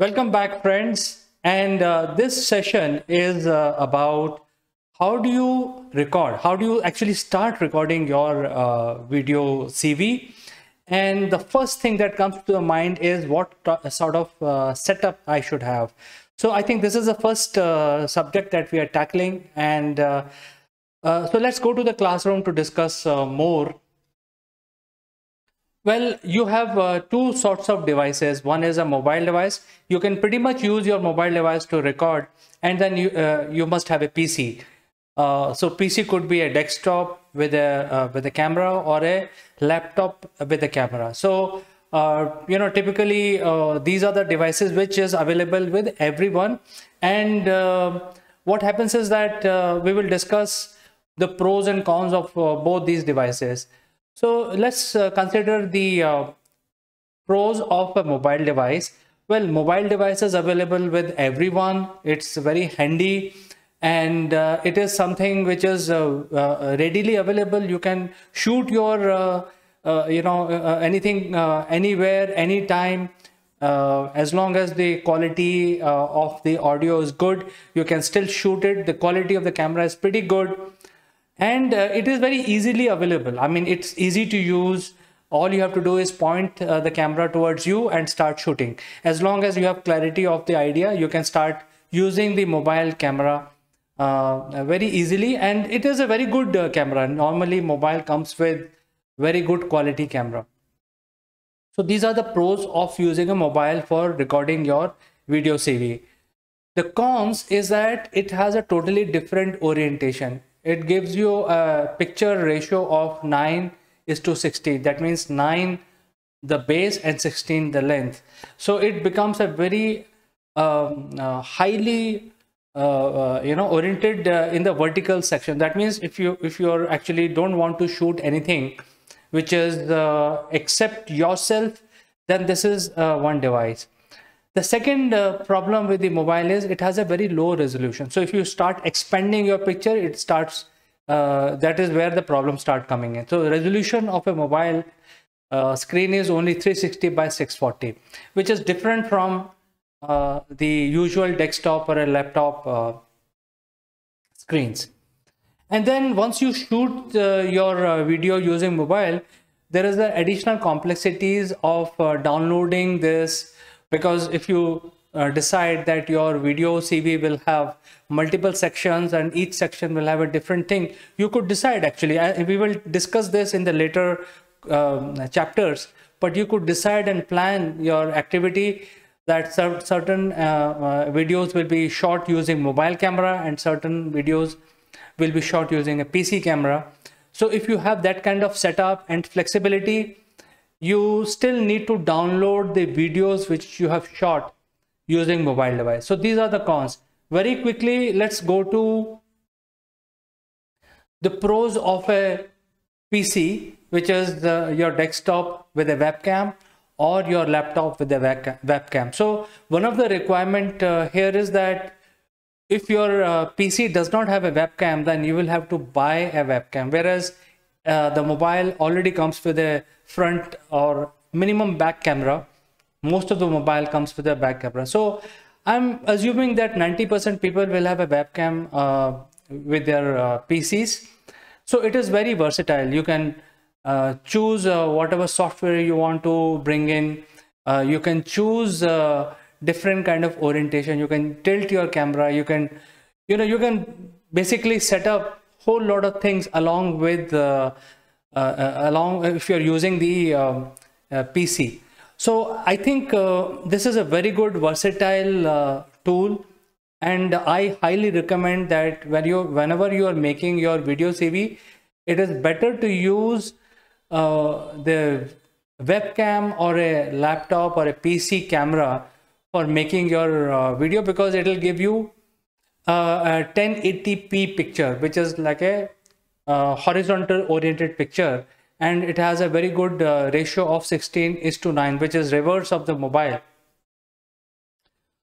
Welcome back friends and uh, this session is uh, about how do you record, how do you actually start recording your uh, video CV and the first thing that comes to the mind is what sort of uh, setup I should have. So I think this is the first uh, subject that we are tackling and uh, so let's go to the classroom to discuss more well, you have uh, two sorts of devices. One is a mobile device. You can pretty much use your mobile device to record and then you, uh, you must have a PC. Uh, so PC could be a desktop with a, uh, with a camera or a laptop with a camera. So, uh, you know, typically uh, these are the devices which is available with everyone. And what happens is that we will discuss the pros and cons of both these devices. So let's uh, consider the uh, pros of a mobile device. Well, mobile device is available with everyone. It's very handy and uh, it is something which is uh, uh, readily available. You can shoot your, uh, you know, anything, anywhere, anytime. Uh, as long as the quality uh, of the audio is good you can still shoot it the quality of the camera is pretty good and uh, it is very easily available i mean it's easy to use all you have to do is point uh, the camera towards you and start shooting as long as you have clarity of the idea you can start using the mobile camera uh, very easily and it is a very good uh, camera normally mobile comes with very good quality camera so these are the pros of using a mobile for recording your video CV the cons is that it has a totally different orientation it gives you a picture ratio of 9 is to 60 that means 9 the base and 16 the length so it becomes a very um, uh, highly uh, uh, you know oriented uh, in the vertical section that means if you if you're actually don't want to shoot anything which is uh, except yourself then this is uh, one device the second uh, problem with the mobile is it has a very low resolution. So if you start expanding your picture, it starts, uh, that is where the problems start coming in. So resolution of a mobile uh, screen is only 360 by 640, which is different from uh, the usual desktop or a laptop uh, screens. And then once you shoot uh, your video using mobile, there is the additional complexities of downloading this, because if you uh, decide that your video CV will have multiple sections and each section will have a different thing, you could decide actually, I, we will discuss this in the later um, chapters, but you could decide and plan your activity that cer certain uh, uh, videos will be shot using mobile camera and certain videos will be shot using a PC camera. So if you have that kind of setup and flexibility, you still need to download the videos which you have shot using mobile device. So these are the cons. Very quickly, let's go to the pros of a PC, which is the, your desktop with a webcam or your laptop with a webcam. So one of the requirement uh, here is that if your uh, PC does not have a webcam, then you will have to buy a webcam. Whereas uh, the mobile already comes with a front or minimum back camera most of the mobile comes with a back camera so i'm assuming that 90% people will have a webcam uh, with their uh, pcs so it is very versatile you can uh, choose uh, whatever software you want to bring in you can choose different kind of orientation you can tilt your camera you can you know you can basically set up whole lot of things along with uh, uh, uh along uh, if you're using the uh, PC. So I think this is a very good versatile tool and I highly recommend that when you whenever you are making your video CV, it is better to use the webcam or a laptop or a PC camera for making your video because it will give you a 1080p picture, which is like a horizontal oriented picture and it has a very good uh, ratio of 16 is to 9 which is reverse of the mobile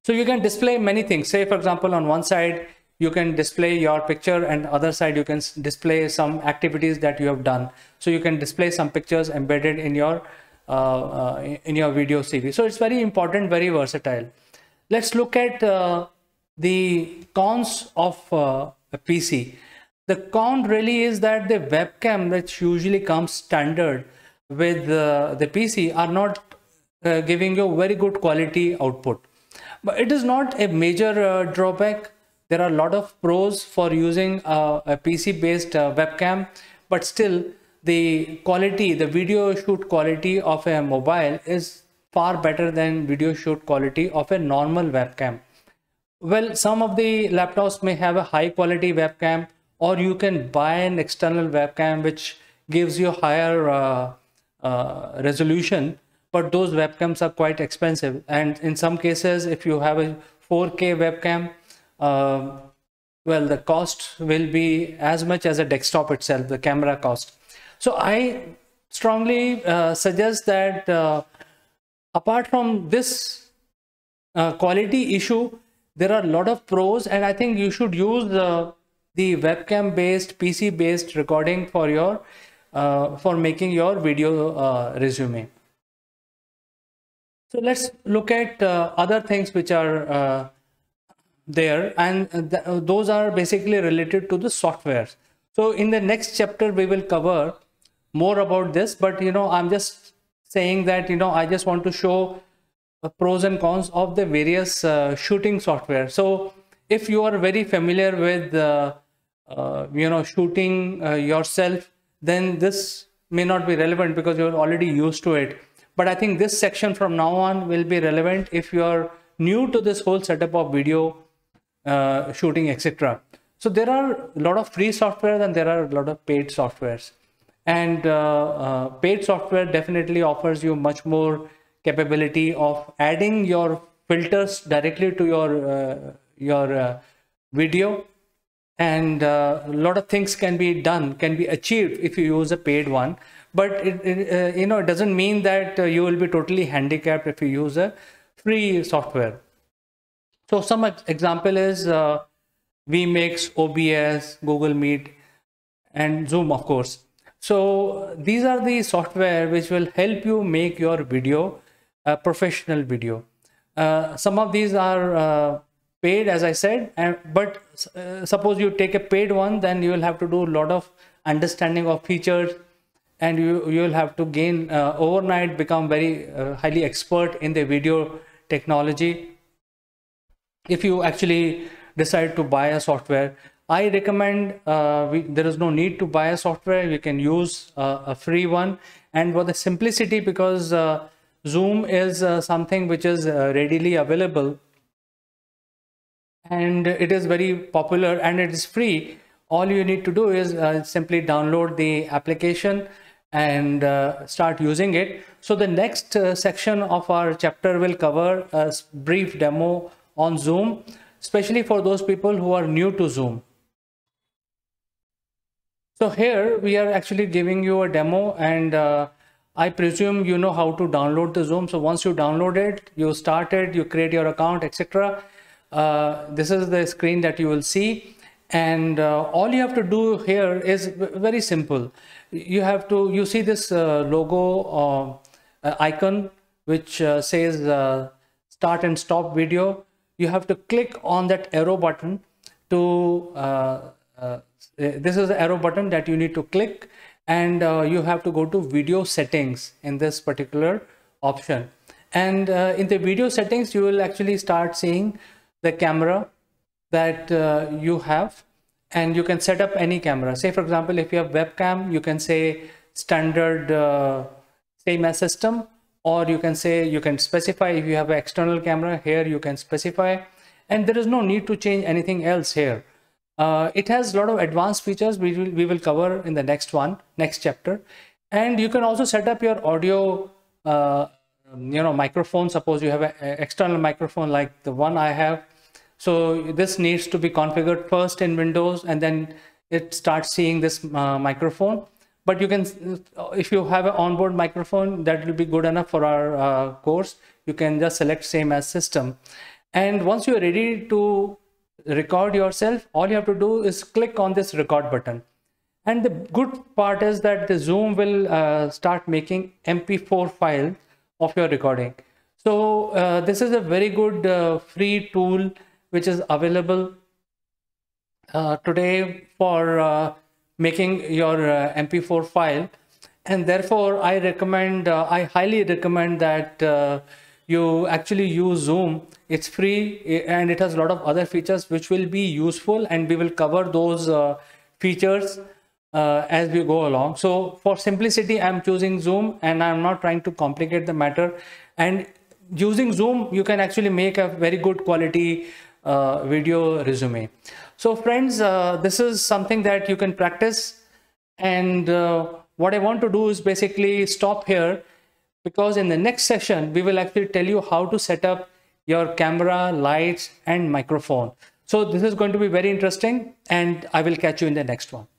so you can display many things say for example on one side you can display your picture and other side you can display some activities that you have done so you can display some pictures embedded in your uh, uh, in your video series so it's very important very versatile let's look at uh, the cons of uh, a PC. The con really is that the webcam which usually comes standard with uh, the PC are not uh, giving you very good quality output. But it is not a major uh, drawback. There are a lot of pros for using uh, a PC based uh, webcam, but still the quality, the video shoot quality of a mobile is far better than video shoot quality of a normal webcam well some of the laptops may have a high quality webcam or you can buy an external webcam which gives you higher uh, uh, resolution but those webcams are quite expensive and in some cases if you have a 4k webcam uh, well the cost will be as much as a desktop itself the camera cost so i strongly uh, suggest that uh, apart from this uh, quality issue there are a lot of pros and i think you should use the, uh, the webcam based pc based recording for your uh, for making your video uh, resume so let's look at uh, other things which are uh, there and th those are basically related to the softwares so in the next chapter we will cover more about this but you know i'm just saying that you know i just want to show uh, pros and cons of the various uh, shooting software. So if you are very familiar with uh, you know shooting yourself, then this may not be relevant because you're already used to it. But I think this section from now on will be relevant if you're new to this whole setup of video uh, shooting, etc. So there are a lot of free software and there are a lot of paid softwares. And uh, uh, paid software definitely offers you much more capability of adding your filters directly to your uh, your uh, video and uh, a lot of things can be done can be achieved if you use a paid one but it, it uh, you know it doesn't mean that you will be totally handicapped if you use a free software so some example is uh, vmix obs google meet and zoom of course so these are the software which will help you make your video a professional video. Uh, some of these are uh, paid as I said and but uh, suppose you take a paid one then you will have to do a lot of understanding of features and you you'll have to gain uh, overnight become very uh, highly expert in the video technology if you actually decide to buy a software i recommend uh, we, there is no need to buy a software you can use a free one and for the simplicity because Zoom is uh, something which is uh, readily available and it is very popular and it is free. All you need to do is uh, simply download the application and uh, start using it. So the next uh, section of our chapter will cover a uh, brief demo on Zoom, especially for those people who are new to Zoom. So here we are actually giving you a demo and I presume you know how to download the Zoom. So once you download it, you start it, you create your account, etc. Uh, this is the screen that you will see. And uh, all you have to do here is very simple. You have to, you see this uh, logo uh, uh, icon, which uh, says start and stop video. You have to click on that arrow button to, this is the arrow button that you need to click and uh, you have to go to video settings in this particular option and uh, in the video settings you will actually start seeing the camera that uh, you have and you can set up any camera say for example if you have webcam you can say standard uh, same as system or you can say you can specify if you have an external camera here you can specify and there is no need to change anything else here uh, it has a lot of advanced features we will, we will cover in the next one, next chapter. And you can also set up your audio, uh, you know, microphone. Suppose you have an external microphone like the one I have. So this needs to be configured first in Windows and then it starts seeing this uh, microphone. But you can, uh, if you have an onboard microphone, that will be good enough for our uh, course. You can just select same as system. And once you're ready to record yourself, all you have to do is click on this record button. And the good part is that the Zoom will uh, start making MP4 file of your recording. So uh, this is a very good uh, free tool which is available uh, today for uh, making your uh, MP4 file. And therefore I recommend, I highly recommend that you actually use Zoom. It's free eh, and it has a lot of other features which will be useful and we will cover those uh, features uh, as we go along. So for simplicity, I'm choosing Zoom and I'm not trying to complicate the matter. And using Zoom, you can actually make a very good quality uh, video resume. So friends, uh, this is something that you can practice. And uh, what I want to do is basically stop here because in the next session, we will actually tell you how to set up your camera, lights, and microphone. So this is going to be very interesting and I will catch you in the next one.